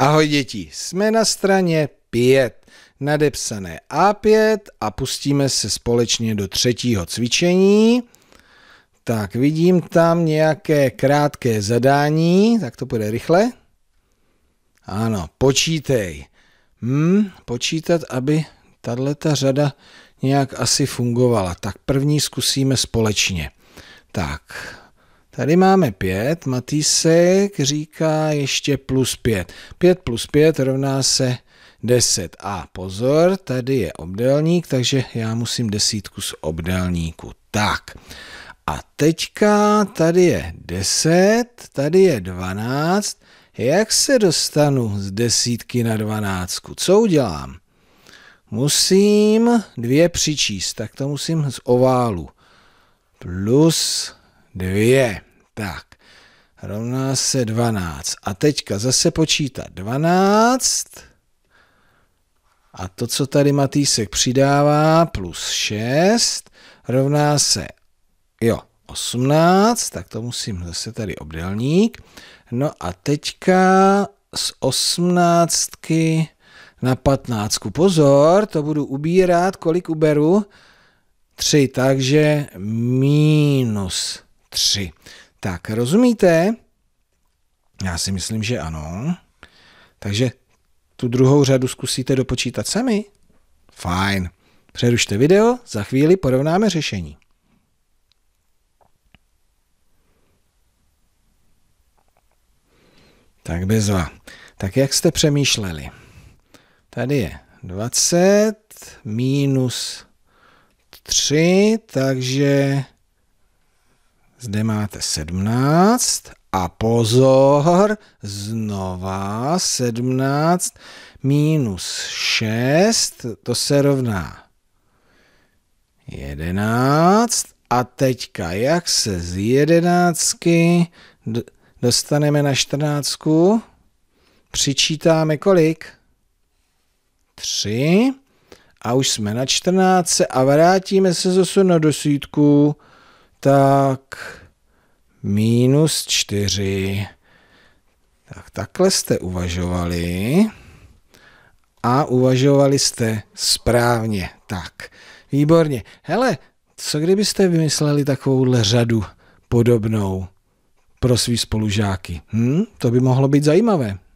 Ahoj děti, jsme na straně 5, nadepsané A5 a pustíme se společně do třetího cvičení. Tak vidím tam nějaké krátké zadání, tak to půjde rychle. Ano, počítej. Hmm, počítat, aby tahle ta řada nějak asi fungovala. Tak první zkusíme společně. Tak, Tady máme 5, Matýsek říká ještě plus 5. 5 plus 5 rovná se 10. A pozor, tady je obdélník, takže já musím desítku z obdélníku. Tak. A teďka tady je 10, tady je 12. Jak se dostanu z desítky na dvanáctku? Co udělám? Musím dvě přičíst, tak to musím z oválu. Plus dvě. Tak, rovná se 12. A teďka zase počítá 12. A to, co tady Matýsek přidává, plus 6, rovná se, jo, 18, tak to musím zase tady obdelník. No a teďka z 18 na 15. Pozor, to budu ubírat, kolik uberu? 3, takže minus 3. Tak, rozumíte? Já si myslím, že ano. Takže tu druhou řadu zkusíte dopočítat sami? Fajn. Přerušte video, za chvíli porovnáme řešení. Tak bezva. Tak jak jste přemýšleli? Tady je 20 minus 3, takže zde máte 17 a pozor, znova 17 minus 6, to se rovná 11 a teďka jak se z 11 dostaneme na 14? přičítáme kolik? 3 a už jsme na 14 a vrátíme se zase na dosítku tak minus 4. Tak takhle jste uvažovali a uvažovali jste správně. Tak, výborně. Hele, co kdybyste vymysleli takovouhle řadu podobnou pro svý spolužáky? Hm? To by mohlo být zajímavé.